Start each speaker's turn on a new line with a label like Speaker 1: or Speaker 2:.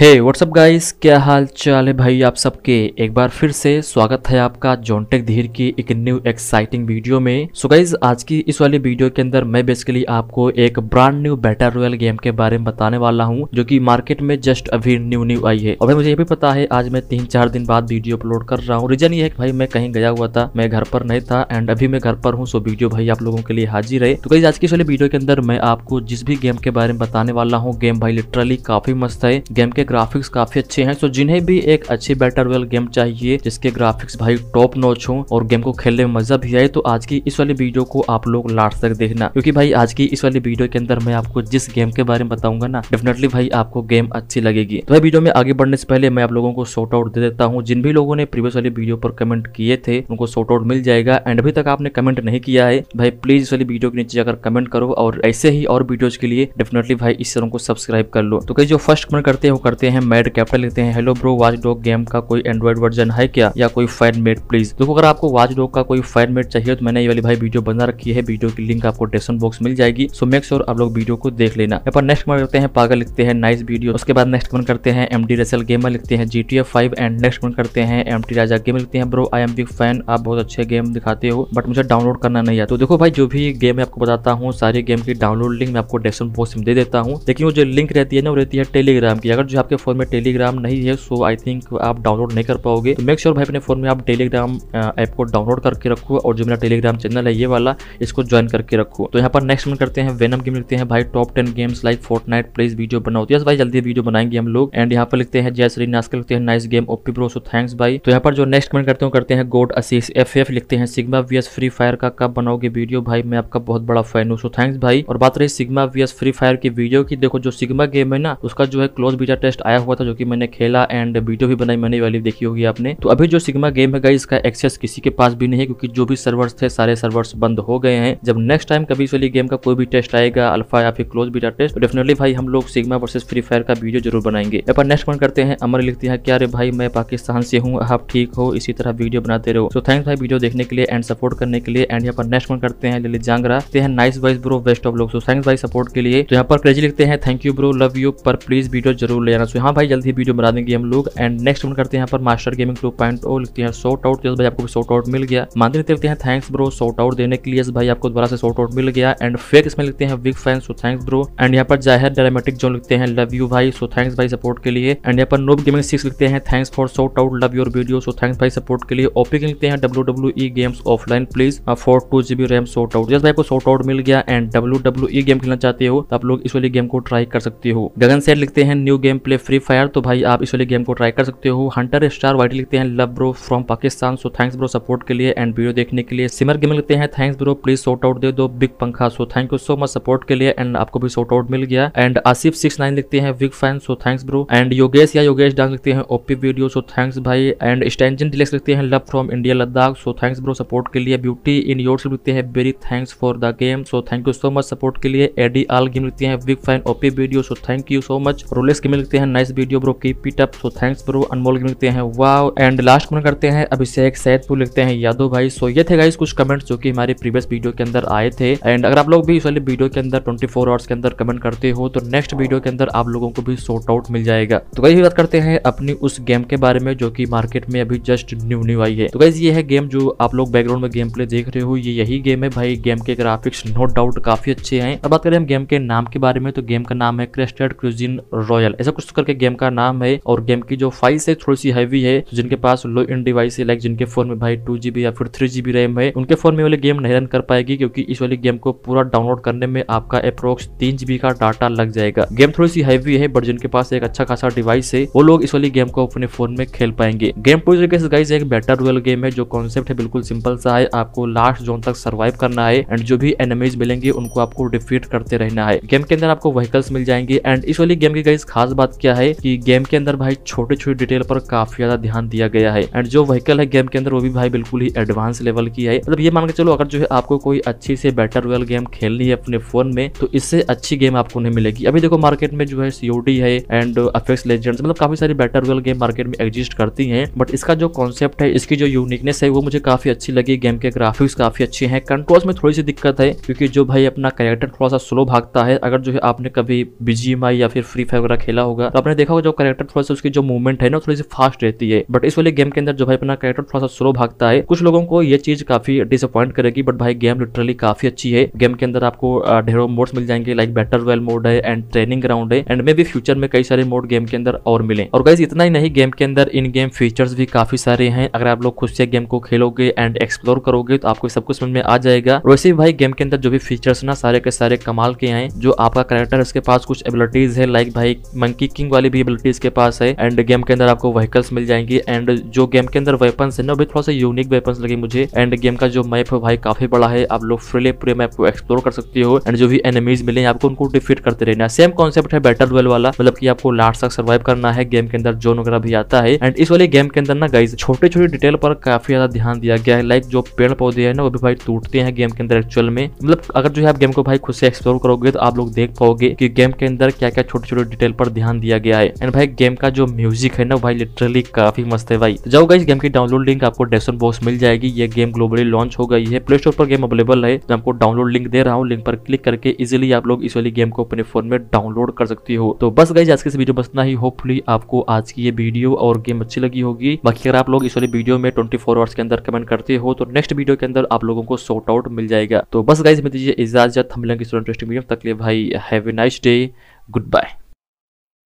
Speaker 1: हे WhatsApp guys क्या हाल चाल है भाई आप सबके एक बार फिर से स्वागत है आपका जॉन्टेक धीर की एक न्यू एक्साइटिंग वीडियो में सो so गाइस आज की इस वाली वीडियो के अंदर मैं बेसिकली आपको एक brand new battle royale game के बारे में बताने वाला हूं जो कि मार्केट में जस्ट अभी न्यू न्यू आई है और भाई मुझे ये भी पता है आज मैं तीन चार दिन बाद वीडियो अपलोड कर रहा हूँ रीजन ये है भाई मैं कहीं गया हुआ था मैं घर पर नहीं था एंड अभी मैं घर पर हूँ सो वीडियो भाई आप लोगों के लिए हाजिर है तो गाइज आज की इस वाली वीडियो के अंदर मैं आपको जिस भी गेम के बारे में बताने वाला हूँ गेम भाई लिटरली काफी मस्त है गेम गेम के ग्राफिक्स काफी अच्छे हैं तो जिन्हें भी एक अच्छी बैटर वेल गेम चाहिए जिसके ग्राफिक्स भाई टॉप नॉच हो और गेम को खेलने में मजा भी आए तो आज की इस वाली वीडियो को आप लोग लास्ट तक देखना क्योंकि भाई आज की इस वाली वीडियो के अंदर मैं आपको जिस गेम के बारे में बताऊंगा ना डेफिनेटली भाई आपको गेम अच्छी लगेगी तो वीडियो में आगे बढ़ने से पहले मैं आप लोगों को शॉर्ट आउट दे देता हूँ जिन भी लोगों ने प्रीवियस वाली वीडियो पर कमेंट किए थे उनको शॉर्ट आउट मिल जाएगा एंड अभी तक आपने कमेंट नहीं किया है भाई प्लीज इस वाली वीडियो के नीचे जाकर कमेंट करो और ऐसे ही और वीडियोज के लिए डेफिनेटली भाई इस चैनल को सब्सक्राइब कर लो तो कहीं जो फर्स्ट कमेंट करते हैं करते हैं मैड कैप्टन लिखते हैं hello bro watch dog game का कोई एंड्रॉइड वर्जन है क्या या कोई फैन मेड प्लीज देखो अगर आपको वाच डॉग का कोई फैन मेड चाहिए तो मैंने ये वाली भाई वीडियो बना रखी है वीडियो की लिंक आपको डिस्क्रिप्शन बॉक्स मिल जाएगी सो मेक श्योर आप लोग वीडियो को देख लेना यहाँ पर नेक्स्ट कमेंट करते हैं पागल लिखते हैं नाइस वीडियो उसके बाद नेक्स्ट कमेंट करते हैं एम डी रेसल गेमर लिखते हैं G T F five and next comment करते हैं एम टी राजा गेम लिखते हैं bro I am big fan आप बहुत अच्छे गेम दिखाते हो बट मुझे डाउनलोड करना नहीं आता तो देखो भाई जो भी गेम मैं आपको बताता हूँ सारी गेम की डाउनलोड लिंक मैं आपको डिस्क्रिप्शन बॉक्स में दे देता हूँ लेकिन वो जो लिंक रहती है ना वो रहती है टेलीग्राम की अगर अगर जो आपके फ़ोन में टेलीग्राम नहीं है सो आई थिंक आप डाउनलोड नहीं कर पाओगे तो मेक श्योर भाई अपने फ़ोन में आप टेलीग्राम ऐप को डाउनलोड करके रखो और जो मेरा टेलीग्राम चैनल है ये वाला इसको ज्वाइन करके रखो तो यहाँ पर नेक्स्ट मन करते हैं वेनम गेम लिखते हैं भाई top ten games like Fortnite please video बनाओ यस तो भाई जल्दी वीडियो बनाएंगे हम लोग एंड यहाँ पर लिखते हैं जय श्री नास्कर लिखते हैं nice game OP bro so thanks भाई तो यहाँ पर जो नेक्स्ट मन करते हो करते हैं गोड असीस एफ एफ लिखते हैं सिग्मा वी फ्री फायर का कब बनाओगे वीडियो भाई मैं आपका बहुत बड़ा फैन हूँ सो थैंक्स भाई और बात रही सिग्मा वी फ्री फायर की वीडियो की देखो जो सिग्मा गेम है ना उसका जो है क्लोज भी बीटा टेस्ट आया हुआ था जो कि मैंने खेला एंड वीडियो भी बनाई मैंने वाली देखी होगी आपने तो अभी जो सिग्मा गेम है इसका एक्सेस किसी के पास भी नहीं क्योंकि जो भी सर्वर्स थे सारे सर्वर्स बंद हो गए हैं जब नेक्स्ट टाइम कभी इस वाली गेम का कोई भी टेस्ट आएगा अल्फा या फिर क्लोज बीटा टेस्ट तो डेफिनेटली भाई हम लोग सिग्मा वर्सेज फ्री फायर का वीडियो जरूर बनाएंगे अपन नेक्स्ट मन करते हैं अमर लिखते हैं क्या भाई मैं पाकिस्तान से हूँ आप ठीक हो इसी तरह वीडियो बनाते रहो तो थैंक्स भाई वीडियो देखने के लिए एंड सपोर्ट करने के लिए एंड यहाँ पर नेक्स्ट मन करते हैं ललित जांगरा ते हैं nice voice bro best of luck so thanks भाई सपोर्ट के लिए तो यहाँ पर क्रेजी लिखते हैं thank you bro love you पर प्लीज वीडियो जरूर जरूर ले जाना सो यहाँ भाई जल्दी वीडियो बना देंगे हम लोग एंड नेक्स्ट वन करते हैं यहाँ पर master gaming two point O लिखते हैं शॉर्ट आउट भाई आपको शॉर्ट आउट मिल गया मानते नहीं लिखते हैं थैंक्स ब्रो शॉर्ट आउट देने के लिए भाई आपको दोबारा से शॉर्ट आउट मिल गया एंड फेक इसमें लिखते हैं big fan so thanks bro and यहाँ पर जाहिर ड्रामेटिक जो लिखते हैं लव यू भाई सो थैंक्स भाई सपोर्ट के लिए एंड यहाँ पर नोब गेमिंग सिक्स लिखते हैं thanks for shoutout love your video so thanks भाई सपोर्ट के लिए ओपिक लिखते हैं W W E games offline please for two GB RAM shoutout जैसे भाई को शॉर्ट आउट मिल गया and W W E game खेलना चाहते हो तो आप लोग इस वाली गेम को ट्राई कर सकते हो गगन सेट लिखते हैं new game game play Free Fire तो भाई आप इस वाले गेम को ट्राई कर सकते हो हंटर स्टार वाइट लिखते हैं love bro from Pakistan so thanks bro support के लिए एंड वीडियो देखने के लिए सिमर गेम लिखते हैं thanks bro please shoutout दे दो बिग पंखा so thank you so much support के लिए एंड आपको भी सोट आउट मिल गया एंड आसिफ सिक्स नाइन लिखते हैं big fan so thanks bro and Yogesh या योगेश डांस लिखते हैं ओपी वीडियो सो थैंक्स भाई एंड स्टेंजन डिलेक्स लिखते हैं love from India Ladakh so thanks bro support के लिए ब्यूटी इन योर लिखते हैं very thanks for the game so thank you so much support के लिए एडी आल गेम लिखते हैं big fan OP video so thank you so much रोलेस game लिखते हैं nice video bro keep it so thanks bro Anmol gaming लिखते हैं wow and last comment करते हैं अभिषेक सैदपुर लिखते हैं यादव भाई सो ये थे गाइस कुछ कमेंट्स जो कि हमारे प्रीवियस वीडियो के अंदर आए थे एंड अगर आप लोग भी इस वाले वीडियो के अंदर 24 आवर्स के अंदर कमेंट करते हो तो नेक्स्ट वीडियो के अंदर आप लोगों को भी शॉर्ट आउट मिल जाएगा तो गाइस बात करते हैं अपनी उस गेम के बारे में जो की मार्केट में अभी जस्ट न्यू न्यू आई है तो गाइज ये है गेम जो आप लोग बैकग्राउंड में गेम प्ले देख रहे हो ये यही गेम है भाई गेम के ग्राफिक्स नो डाउट काफी अच्छे हैं अब बात करें हम गेम के नाम के बारे में तो गेम का नाम है क्रेस्टेड क्रिजिन रॉयल ऐसा ऐसा कुछ तो करके गेम का नाम है और गेम की जो फाइल्स है थोड़ी सी हैवी है जिनके पास लो इन डिवाइस है लाइक जिनके फोन में भाई टू या फिर थ्री जीबी रैम है उनके फोन में वाले गेम नहीं रन कर पाएगी क्योंकि इस वाली गेम को पूरा डाउनलोड करने में आपका अप्रोक्स तीन जीबी का डाटा लग जाएगा गेम थोड़ी सी हैवी है बट जिनके पास एक अच्छा खासा डिवाइस है वो लोग इस वाली गेम को अपने फोन में खेल पाएंगे गेम पूरी तरीके से गाइज एक बेटर रोयल गेम है जो कॉन्सेप्ट है बिल्कुल सिंपल सा है आपको लास्ट जोन तक सर्वाइव करना है एंड जो भी एनिमीज मिलेंगे उनको आपको डिफीट करते रहना है गेम के अंदर आपको व्हीकल्स मिल जाएंगे एंड इस वाली गेम की गाइज खास बात क्या है कि गेम के अंदर भाई छोटे छोटे डिटेल पर काफी ज्यादा ध्यान दिया गया है एंड जो व्हीकल है गेम के अंदर वो भी भाई बिल्कुल ही एडवांस लेवल की है मतलब ये मान के चलो अगर जो है आपको कोई अच्छी से बेटर वेल गेम खेलनी है अपने फोन में तो इससे अच्छी गेम आपको नहीं मिलेगी अभी देखो मार्केट में जो है सीओडी है एंड अफेक्स लेजेंड्स मतलब काफी सारी बेटर वेल गेम मार्केट में एग्जिस्ट करती है बट इसका जो कॉन्सेप्ट है इसकी जो यूनिकनेस है वो मुझे काफी अच्छी लगी गेम के ग्राफिक्स काफी अच्छे हैं कंट्रोल्स में थोड़ी सी दिक्कत है क्योंकि जो भाई अपना कैरेक्टर थोड़ा सा स्लो भागता है अगर जो है आपने कभी बीजीएमआई या फिर फ्री फायर वगैरह खेला होगा तो आपने देखा होगा जो करेक्टर थोड़ा सा उसकी जो मूवमेंट है ना थोड़ी सी फास्ट रहती है बट इस वाले गेम के अंदर जो भाई अपना करेक्टर थोड़ा सा स्लो भागता है कुछ लोगों को ये चीज काफी डिसअपॉइंट करेगी बट भाई गेम लिटरली काफी अच्छी है गेम के अंदर आपको ढेरों मोड्स मिल जाएंगे लाइक बैटर वेल मोड है एंड ट्रेनिंग ग्राउंड है एंड मे भी फ्यूचर में कई सारे मोड गेम के अंदर और मिले और गाइज इतना ही नहीं गेम के अंदर इन गेम फीचर्स भी काफी सारे हैं अगर आप लोग खुद से गेम को खेलोगे एंड एक्सप्लोर करोगे तो आपको सब कुछ समझ में आ जाएगा वैसे ही भाई गेम के अंदर जो भी फीचर्स ना सारे के सारे कमाल के हैं जो आपका करेक्टर इसके पास कुछ एबिलिटीज है लाइक भाई मंकी किंग वाली भी एबिलिटीज के पास है एंड गेम के अंदर आपको व्हीकल्स मिल जाएंगी एंड जो गेम के अंदर वेपन्स है ना भी थोड़ा सा यूनिक वेपन्स लगे मुझे एंड गेम का जो मैप है भाई काफी बड़ा है आप लोग फ्रीले पूरे मैप को एक्सप्लोर कर सकते हो एंड जो भी एनिमीज मिले आपको उनको डिफीट करते रहना सेम कॉन्सेप्ट है बैटल वेल वाला मतलब की आपको लास्ट तक सर्वाइव करना है गेम के अंदर जोन वगैरह भी आता है एंड इस वाले गेम के अंदर ना गाइज छोटे छोटे डिटेल पर काफी ज्यादा ध्यान दिया गया है लाइक जो पेड़ पौधे है ना वो भी भाई टूटते हैं गेम के अंदर एक्चुअल में मतलब अगर जो है आप गेम को भाई खुद से एक्सप्लोर करोगे तो आप लोग देख पाओगे कि गेम के अंदर क्या क्या छोटे छोटे डिटेल पर ध्यान दिया गया है एंड भाई गेम का जो म्यूजिक है ना भाई लिटरली काफी मस्त है भाई जाओ गाइस गेम की डाउनलोड लिंक आपको डेस्कटॉप बॉक्स मिल जाएगी ये गेम ग्लोबली लॉन्च हो गई है प्ले स्टोर पर गेम अवेलेबल है तो आपको डाउनलोड लिंक दे रहा हूँ लिंक पर क्लिक करके इजिली आप लोग इस वाली गेम को अपने फोन में डाउनलोड कर सकती हो तो बस गाइज आज के वीडियो बसना ही होपफुली आपको आज की ये वीडियो और गेम अच्छी लगी होगी बाकी अगर आप लोग इस वाली वीडियो में ट्वेंटी फोर आवर्स के अंदर कमेंट करते हो तो नेक्स्ट वीडियो के अंदर आप लोगों को शॉर्ट आउट मिल जाएगा तो बस गाइज में दीजिए इजाजत हम लेंगे इंटरेस्टिंग वीडियो तक लिए भाई have a nice day good bye